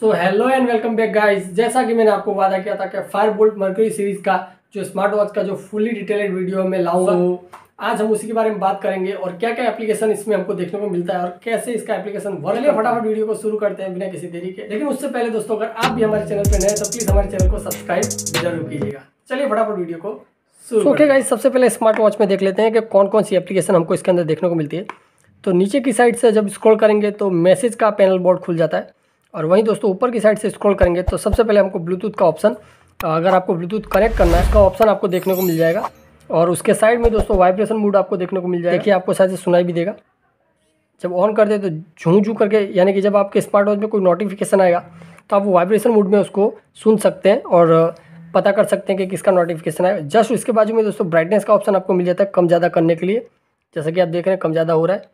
So hello and welcome back guys जैसा कि मैंने आपको वादा किया था कि फायर बोल्ट मर्क्री सीरीज का जो स्मार्ट वॉच का जो फुली डिटेल्ड वीडियो मैं लाऊंगा so, आज हम उसी के बारे में बात करेंगे और क्या क्या एप्लीकेशन इसमें हमको देखने को मिलता है और कैसे इसका एप्लीकेशन वर्क चलिए फटाफट वीडियो को शुरू करते हैं बिना किसी देरी के लेकिन उससे पहले दोस्तों अगर आप भी हमारे चैनल पर नए तो प्लीज़ हमारे चैनल को सब्सक्राइब जरूर कीजिएगा चलिए फटाफट वीडियो को शुरू ओके गाइज सबसे पहले स्मार्ट वॉच में देख लेते हैं कि कौन कौन सी एप्लीकेशन हमको इसके अंदर देखने को मिलती है तो नीचे की साइड से जब स्क्रॉल करेंगे तो मैसेज का पैनल बोर्ड खुल जाता है और वहीं दोस्तों ऊपर की साइड से स्क्रॉल करेंगे तो सबसे पहले हमको ब्लूटूथ का ऑप्शन अगर आपको ब्लूटूथ कनेक्ट करना है इसका ऑप्शन आपको देखने को मिल जाएगा और उसके साइड में दोस्तों वाइब्रेशन मूड आपको देखने को मिल जाएगा देखिए आपको शायद सुनाई भी देगा जब ऑन कर दे तो झूँ झूँ करके यानी कि जब आपके स्मार्ट वॉच में कोई नोटिफिकेशन आएगा तो आप वाइब्रेशन मूड में उसको सुन सकते हैं और पता कर सकते हैं कि किसका नोटिफिकेशन आया जस्ट उसके बाजू में दोस्तों ब्राइटनेस का ऑप्शन आपको मिल जाता है कम ज़्यादा करने के लिए जैसा कि आप देख रहे हैं कम ज़्यादा हो रहा है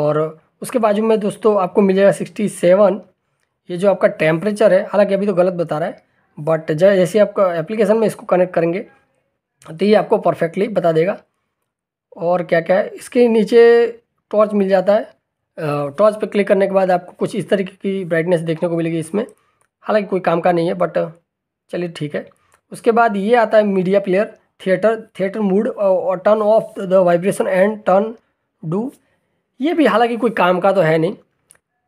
और उसके बाजू में दोस्तों आपको मिल जाएगा सिक्सटी सेवन ये जो आपका टेम्परेचर है हालांकि अभी तो गलत बता रहा है बट जैसे आपका एप्लीकेशन में इसको कनेक्ट करेंगे तो ये आपको परफेक्टली बता देगा और क्या क्या है इसके नीचे टॉर्च मिल जाता है टॉर्च पे क्लिक करने के बाद आपको कुछ इस तरीके की ब्राइटनेस देखने को मिलेगी इसमें हालांकि कोई काम का नहीं है बट चलिए ठीक है उसके बाद ये आता है media player theatre theatre mode और turn off the vibration and turn do ये भी हालांकि कोई काम का तो है नहीं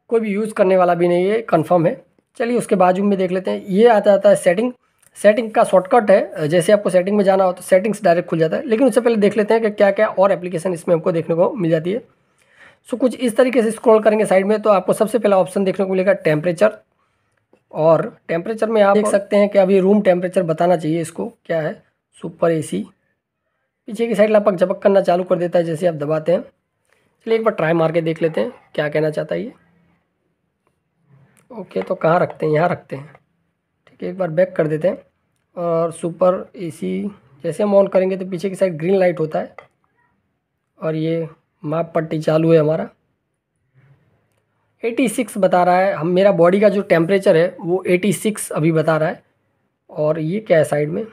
कोई भी यूज़ करने वाला भी नहीं है कन्फर्म है चलिए उसके बाजू में देख लेते हैं ये आता जाता है सेटिंग सेटिंग का शॉर्टकट है जैसे आपको सेटिंग में जाना हो तो सेटिंग्स डायरेक्ट खुल जाता है लेकिन उससे पहले देख लेते हैं कि क्या क्या और एप्लीकेशन इसमें हमको देखने को मिल जाती है सो कुछ इस तरीके से स्क्रॉल करेंगे साइड में तो आपको सबसे पहला ऑप्शन देखने को मिलेगा टेम्परेचर और टेम्परेचर में आप देख सकते हैं कि अभी रूम टेम्परेचर बताना चाहिए इसको क्या है सुपर ए पीछे की साइड लापक झपक करना चालू कर देता है जैसे आप दबाते हैं चलिए एक बार ट्राई मार के देख लेते हैं क्या कहना चाहता है ये ओके तो कहाँ रखते हैं यहाँ रखते हैं ठीक है एक बार बैक कर देते हैं और सुपर एसी जैसे हम ऑन करेंगे तो पीछे की साइड ग्रीन लाइट होता है और ये माप पट्टी चालू है हमारा 86 बता रहा है हम मेरा बॉडी का जो टेम्परेचर है वो 86 अभी बता रहा है और ये क्या है साइड में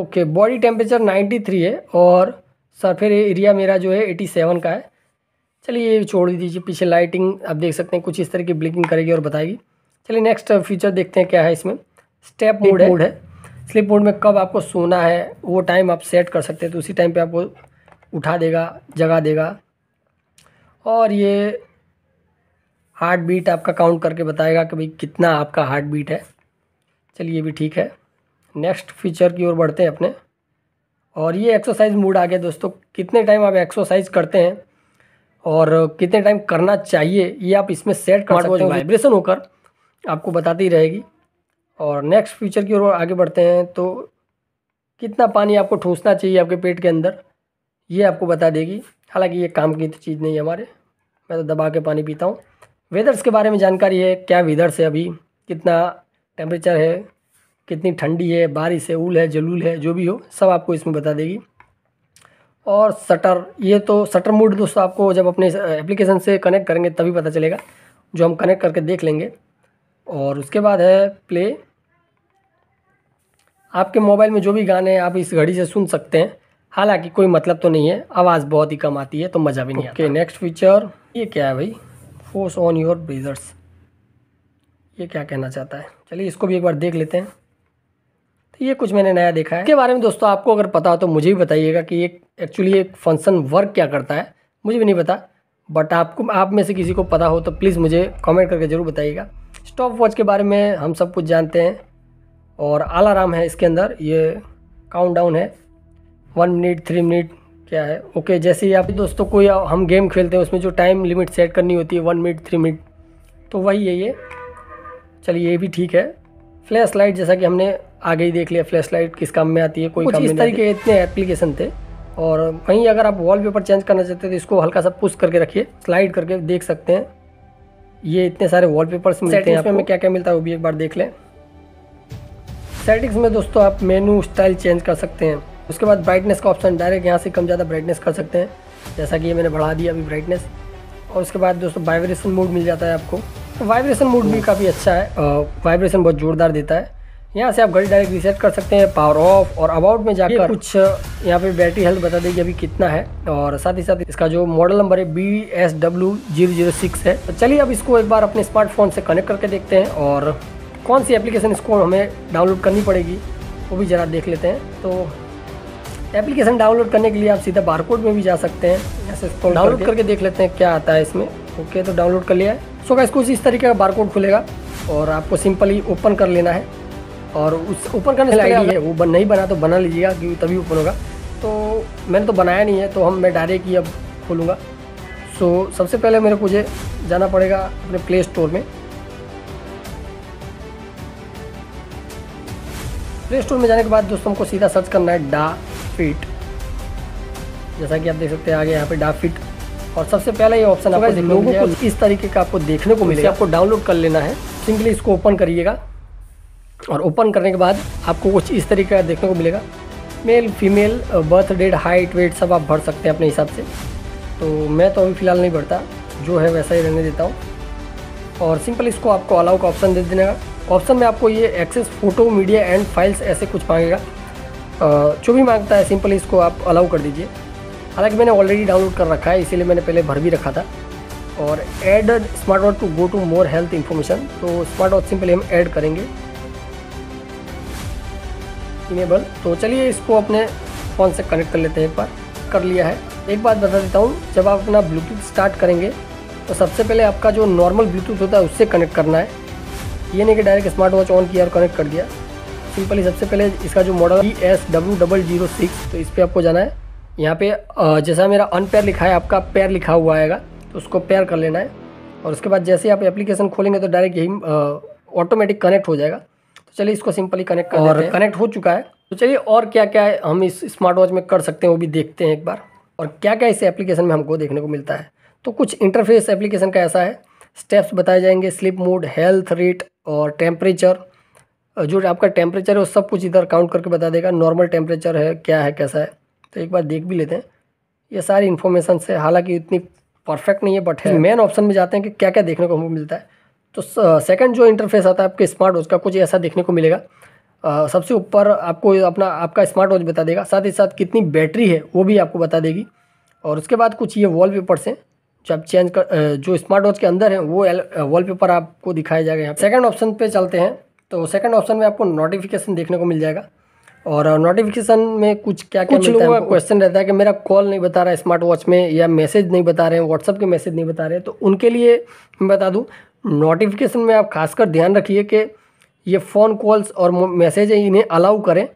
ओके बॉडी टेम्परेचर 93 है और सरफेर एरिया मेरा जो है 87 का है चलिए ये छोड़ दीजिए पीछे लाइटिंग आप देख सकते हैं कुछ इस तरह की ब्लिकिंग करेगी और बताएगी चलिए नेक्स्ट फीचर uh, देखते हैं क्या है इसमें स्टेप मोड है, है। स्लिप मोड में कब आपको सोना है वो टाइम आप सेट कर सकते हैं तो उसी टाइम पे आपको उठा देगा जगा देगा और ये हार्ट बीट आपका काउंट करके बताएगा कि भाई कितना आपका हार्ट बीट है चलिए भी ठीक है नेक्स्ट फीचर की ओर बढ़ते हैं अपने और ये एक्सरसाइज मोड आ गया दोस्तों कितने टाइम आप एक्सरसाइज करते हैं और कितने टाइम करना चाहिए ये आप इसमें सेट कर सकते हो वाइब्रेशन होकर आपको बताती रहेगी और नेक्स्ट फ्यूचर की ओर आगे बढ़ते हैं तो कितना पानी आपको ठूसना चाहिए आपके पेट के अंदर ये आपको बता देगी हालांकि ये काम की तो चीज़ नहीं है हमारे मैं तो दबा के पानी पीता हूँ वेदर्स के बारे में जानकारी है क्या वेदर्स है अभी कितना टेम्परेचर है कितनी ठंडी है बारिश है ऊल है जलूल है जो भी हो सब आपको इसमें बता देगी और शटर ये तो शटर मोड दोस्तों आपको जब अपने एप्लीकेशन से कनेक्ट करेंगे तभी पता चलेगा जो हम कनेक्ट करके देख लेंगे और उसके बाद है प्ले आपके मोबाइल में जो भी गाने आप इस घड़ी से सुन सकते हैं हालांकि कोई मतलब तो नहीं है आवाज़ बहुत ही कम आती है तो मज़ा भी नहीं okay, आता नेक्स्ट फीचर ये क्या है भाई फोर्स ऑन योर ब्रीजर्स ये क्या कहना चाहता है चलिए इसको भी एक बार देख लेते हैं तो ये कुछ मैंने नया देखा है इसके बारे में दोस्तों आपको अगर पता हो तो मुझे भी बताइएगा कि ये एक्चुअली एक फंक्शन वर्क क्या करता है मुझे भी नहीं पता बट आपको आप में से किसी को पता हो तो प्लीज़ मुझे कमेंट करके ज़रूर बताइएगा स्टॉप वॉच के बारे में हम सब कुछ जानते हैं और अलाराम है इसके अंदर ये काउंट डाउन है वन मिनट थ्री मिनट क्या है ओके जैसे ही आप दोस्तों कोई हम गेम खेलते हैं उसमें जो टाइम लिमिट सेट करनी होती है वन मिनट थ्री मिनट तो वही है ये चलिए ये भी ठीक है फ्लैश लाइट जैसा कि हमने आगे ही देख लिया फ्लैश लाइट किस काम में आती है कोई काम इस तरीके इतने एप्लीकेशन थे और वहीं अगर आप वॉलपेपर चेंज करना चाहते हैं तो इसको हल्का सा पुश करके रखिए स्लाइड करके देख सकते हैं ये इतने सारे वॉलपेपर्स मिलते हैं इसमें क्या क्या मिलता है वो भी एक बार देख लें सेटिंग्स में दोस्तों आप मेनू स्टाइल चेंज कर सकते हैं उसके बाद ब्राइटनेस का ऑप्शन डायरेक्ट यहाँ से कम ज़्यादा ब्राइटनेस कर सकते हैं जैसा कि ये मैंने बढ़ा दिया अभी ब्राइटनेस और उसके बाद दोस्तों वाइब्रेशन मूड मिल जाता है आपको वाइब्रेशन मूड भी काफ़ी अच्छा है वाइब्रेशन बहुत ज़ोरदार देता है यहाँ से आप घड़ी डायरेक्ट रिसेट कर सकते हैं पावर ऑफ और अबाउट में जाकर कुछ यहाँ पे बैटरी हेल्थ बता देगी अभी कितना है और साथ ही साथ इसका जो मॉडल नंबर है B S W zero zero six है तो चलिए अब इसको एक बार अपने स्मार्टफोन से कनेक्ट करके देखते हैं और कौन सी एप्लीकेशन इसको हमें डाउनलोड करनी पड़ेगी वो भी ज़रा देख लेते हैं तो एप्लीकेशन डाउनलोड करने के लिए आप सीधा बारकोड में भी जा सकते हैं ऐसे डाउनलोड करके देख लेते हैं क्या आता है इसमें ओके तो डाउनलोड कर लिया है सो so, इसको इस तरीके का बारकोड खुलेगा और आपको सिंपली ओपन कर लेना है और उस ओपन करने आई है वो बन नहीं बना तो बना लीजिएगा क्योंकि तभी ओपन होगा तो मैंने तो बनाया नहीं है तो हम मैं डायरेक्ट ही अब खोलूँगा सो सबसे पहले मेरे को मुझे जाना पड़ेगा अपने प्ले स्टोर में प्ले स्टोर में जाने के बाद दोस्तों हमको सीधा सर्च करना है डा फिट जैसा कि आप देख सकते हैं आगे यहाँ पे डा फिट और सबसे पहला ये ऑप्शन तो आपको लोगों को इस तरीके का आपको देखने को मिलेगा आपको डाउनलोड कर लेना है सिंपली इसको ओपन करिएगा और ओपन करने के बाद आपको कुछ इस तरीके का देखने को मिलेगा male female birth date height weight सब आप भर सकते हैं अपने हिसाब से तो मैं तो अभी फ़िलहाल नहीं भरता जो है वैसा ही रहने देता हूँ और सिंपल इसको आपको अलाउ का ऑप्शन दे देने का ऑप्शन में आपको ये access photo media and files ऐसे कुछ मांगेगा uh, जो भी मांगता है सिंपली इसको आप अलाउ कर दीजिए हालांकि मैंने ऑलरेडी डाउनलोड कर रखा है इसीलिए मैंने पहले भर भी रखा था और add smart watch to go to more health information तो स्मार्ट वॉच सिंपली हम ऐड करेंगे इनेबल तो चलिए इसको अपने फ़ोन से कनेक्ट कर लेते हैं एक बार कर लिया है एक बात बता देता हूँ जब आप अपना ब्लूटूथ स्टार्ट करेंगे तो सबसे पहले आपका जो नॉर्मल ब्लूटूथ होता है उससे कनेक्ट करना है ये नहीं कि डायरेक्ट स्मार्ट वॉच ऑन किया और कनेक्ट कर दिया सिंपली सबसे पहले इसका जो model E S W double zero six तो इस पर आपको जाना है यहाँ पे जैसा मेरा अनपेयर लिखा है आपका पैर लिखा हुआ आएगा तो उसको पैर कर लेना है और उसके बाद जैसे आप एप्लीकेशन खोलेंगे तो डायरेक्ट यही ऑटोमेटिक कनेक्ट हो जाएगा चलिए इसको सिंपली कनेक्ट कर और कनेक्ट हो चुका है तो चलिए और क्या क्या हम इस स्मार्ट वॉच में कर सकते हैं वो भी देखते हैं एक बार और क्या क्या इस एप्लीकेशन में हमको देखने को मिलता है तो कुछ इंटरफेस एप्लीकेशन का ऐसा है स्टेप्स बताए जाएंगे स्लिप मूड हेल्थ रेट और टेम्परेचर जो आपका टेम्परेचर है वो सब कुछ इधर काउंट करके बता देगा नॉर्मल टेम्परेचर है क्या है कैसा है तो एक बार देख भी लेते हैं ये सारी इन्फॉर्मेशन है हालांकि इतनी परफेक्ट नहीं है बट मेन ऑप्शन में जाते हैं कि क्या क्या देखने को हमको मिलता है तो सेकंड जो इंटरफेस आता है आपके स्मार्ट वॉच का कुछ ऐसा देखने को मिलेगा आ, सबसे ऊपर आपको अपना आपका स्मार्ट वॉच बता देगा साथ ही साथ कितनी बैटरी है वो भी आपको बता देगी और उसके बाद कुछ ये वॉल पेपर्स हैं जो आप चेंज कर जो स्मार्ट वॉच के अंदर हैं वो वॉल पेपर आपको दिखाया जाएगा यहाँ सेकेंड ऑप्शन पर चलते हैं तो सेकेंड ऑप्शन में आपको नोटिफिकेशन देखने को मिल जाएगा और नोटिफिकेशन में कुछ क्या क्या कुछ है क्वेश्चन रहता है कि मेरा कॉल नहीं बता रहा है स्मार्ट वॉच में या मैसेज नहीं बता रहे हैं व्हाट्सअप के मैसेज नहीं बता रहे हैं तो उनके लिए मैं बता दूँ नोटिफिकेशन में आप खासकर ध्यान रखिए कि ये फ़ोन कॉल्स और मैसेज इन्हें अलाउ करें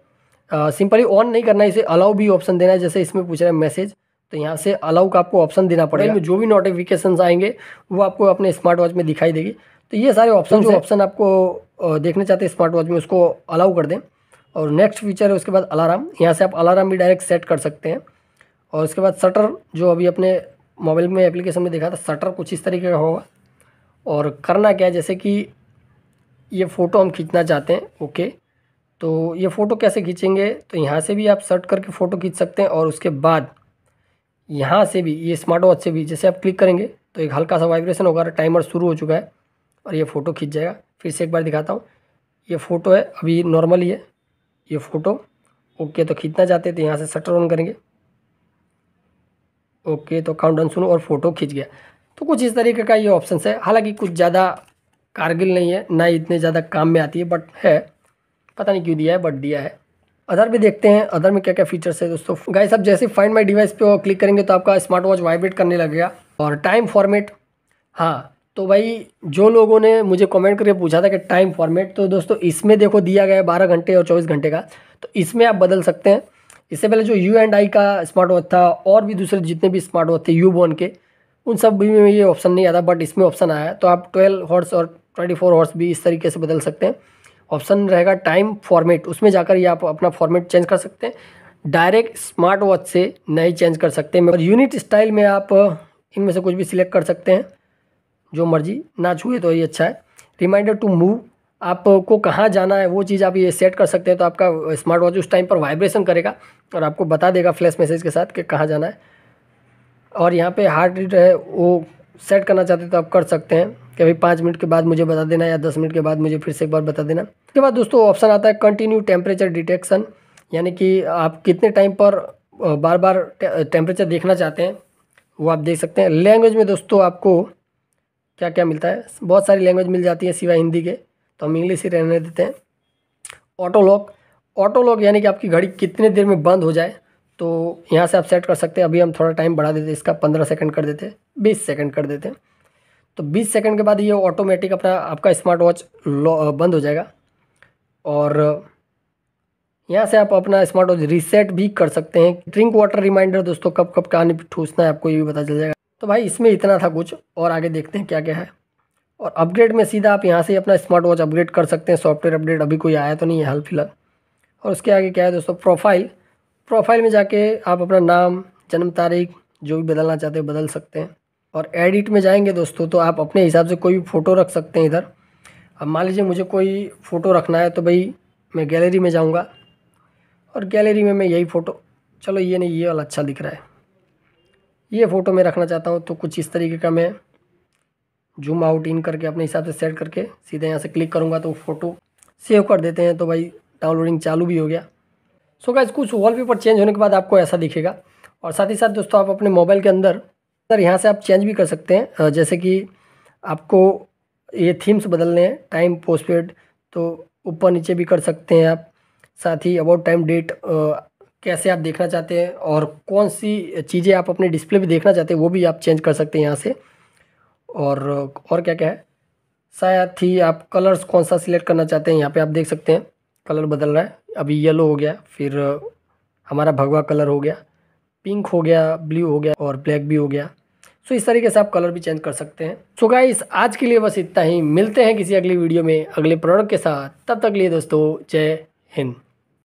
सिंपली ऑन नहीं करना इसे अलाउ भी ऑप्शन देना है जैसे इसमें पूछ रहा है मैसेज तो यहाँ से अलाउ का आपको ऑप्शन देना पड़ेगा तो जो भी नोटिफिकेशन आएंगे वो आपको अपने स्मार्ट वॉच में दिखाई देगी तो ये सारे ऑप्शन जो ऑप्शन आपको देखने चाहते हैं स्मार्ट वॉच में उसको अलाउ कर दें और नेक्स्ट फीचर है उसके बाद अलार्म यहाँ से आप अलार्म भी डायरेक्ट सेट कर सकते हैं और उसके बाद शटर जो अभी अपने मोबाइल में एप्लीकेशन में देखा था शटर कुछ इस तरीके का होगा और करना क्या है जैसे कि ये फ़ोटो हम खींचना चाहते हैं ओके तो ये फ़ोटो कैसे खींचेंगे तो यहाँ से भी आप सर्ट करके फ़ोटो खींच सकते हैं और उसके बाद यहाँ से भी ये स्मार्ट वॉच से भी जैसे आप क्लिक करेंगे तो एक हल्का सा वाइब्रेशन होगा टाइमर शुरू हो चुका है और ये फ़ोटो खींच जाएगा फिर से एक बार दिखाता हूँ ये फ़ोटो है अभी नॉर्मल ही है ये फ़ोटो ओके तो खींचना चाहते तो यहाँ से सटर ऑन करेंगे ओके तो काउंट डाउन सुनो और फ़ोटो खींच गया तो कुछ इस तरीके का ये ऑप्शन है हालांकि कुछ ज़्यादा कारगिल नहीं है ना इतने ज़्यादा काम में आती है बट है पता नहीं क्यों दिया है बट दिया है अदर भी देखते हैं अदर में क्या क्या फीचर्स है दोस्तों गाइस साहब जैसे फाइंड माई डिवाइस पे क्लिक करेंगे तो आपका स्मार्ट वॉच वाइब्रेट करने लगेगा और टाइम फॉर्मेट हाँ तो भाई जो लोगों ने मुझे कमेंट करके पूछा था कि टाइम फॉर्मेट तो दोस्तों इसमें देखो दिया गया है बारह घंटे और चौबीस घंटे का तो इसमें आप बदल सकते हैं इससे पहले जो यू एंड आई का स्मार्ट वॉच था और भी दूसरे जितने भी स्मार्ट वॉच थे यू बोन के उन सब भी में ये ऑप्शन नहीं आता बट इसमें ऑप्शन आया तो आप ट्वेल्व हॉर्स और ट्वेंटी फोर हॉर्स भी इस तरीके से बदल सकते हैं ऑप्शन रहेगा टाइम फॉर्मेट उसमें जाकर ये आप अपना फॉर्मेट चेंज कर सकते हैं डायरेक्ट स्मार्ट वॉच से नहीं चेंज कर सकते हैं और यूनिट स्टाइल में आप इनमें से कुछ भी सिलेक्ट कर सकते हैं जो मर्जी ना छूए तो ये अच्छा है रिमाइंडर टू मूव आपको कहाँ जाना है वो चीज़ आप ये सेट कर सकते हैं तो आपका स्मार्ट वॉच उस टाइम पर वाइब्रेशन करेगा और आपको बता देगा फ्लैश मैसेज के साथ कि कहाँ जाना है और यहाँ पे हार्ट रेट है वो सेट करना चाहते हैं तो आप कर सकते हैं कि भाई पाँच मिनट के बाद मुझे बता देना या दस मिनट के बाद मुझे फिर से एक बार बता देना उसके बाद दोस्तों ऑप्शन आता है कंटिन्यू टेम्परेचर डिटेक्शन यानी कि आप कितने टाइम पर बार बार टेम्परेचर देखना चाहते हैं वो आप देख सकते हैं लैंग्वेज में दोस्तों आपको क्या क्या मिलता है बहुत सारी लैंग्वेज मिल जाती है सिवाय हिंदी के तो हम इंग्लिश ही रहने देते हैं ऑटो लॉक ऑटो लॉक यानी कि आपकी घड़ी कितने देर में बंद हो जाए तो यहाँ से आप सेट कर सकते हैं अभी हम थोड़ा टाइम बढ़ा देते इसका पंद्रह सेकेंड कर देते बीस सेकेंड कर देते तो बीस सेकेंड के बाद ये ऑटोमेटिक अपना आपका स्मार्ट वॉच बंद हो जाएगा और यहाँ से आप अपना स्मार्ट वॉच रीसेट भी कर सकते हैं ड्रिंक वाटर रिमाइंडर दोस्तों कब कब कहानी ठूसना है आपको ये भी पता चल जाएगा तो भाई इसमें इतना था कुछ और आगे देखते हैं क्या क्या है और अपग्रेड में सीधा आप यहाँ से अपना स्मार्ट वॉच अपग्रेड कर सकते हैं सॉफ्टवेयर अपडेट अभी कोई आया तो नहीं है हाल फिलहाल और उसके आगे क्या है दोस्तों प्रोफाइल प्रोफाइल में जाके आप अपना नाम जन्म तारीख जो भी बदलना चाहते हो बदल सकते हैं और एडिट में जाएंगे दोस्तों तो आप अपने हिसाब से कोई भी फ़ोटो रख सकते हैं इधर अब मान लीजिए मुझे कोई फ़ोटो रखना है तो भाई मैं गैलरी में जाऊँगा और गैलरी में मैं यही फ़ोटो चलो ये नहीं ये वाला अच्छा दिख रहा है ये फ़ोटो मैं रखना चाहता हूँ तो कुछ इस तरीके का मैं जूम आउट इन करके अपने हिसाब से सेट करके सीधे यहाँ से क्लिक करूँगा तो फ़ोटो सेव कर देते हैं तो भाई डाउनलोडिंग चालू भी हो गया सो गाइज कुछ वॉलपेपर चेंज होने के बाद आपको ऐसा दिखेगा और साथ ही साथ दोस्तों आप अपने मोबाइल के अंदर अंदर यहाँ से आप चेंज भी कर सकते हैं जैसे कि आपको ये थीम्स बदलने हैं टाइम पोस्टपेड तो ऊपर नीचे भी कर सकते हैं आप साथ ही अबाउट टाइम डेट कैसे आप देखना चाहते हैं और कौन सी चीज़ें आप अपने डिस्प्ले पे देखना चाहते हैं वो भी आप चेंज कर सकते हैं यहाँ से और और क्या क्या है साथ ही आप कलर्स कौन सा सिलेक्ट करना चाहते हैं यहाँ पे आप देख सकते हैं कलर बदल रहा है अभी येलो हो गया फिर हमारा भगवा कलर हो गया पिंक हो गया ब्लू हो गया और ब्लैक भी हो गया सो इस तरीके से आप कलर भी चेंज कर सकते हैं सो गाइस आज के लिए बस इतना ही मिलते हैं किसी अगली वीडियो में अगले प्रोडक्ट के साथ तब तक लिए दोस्तों जय हिंद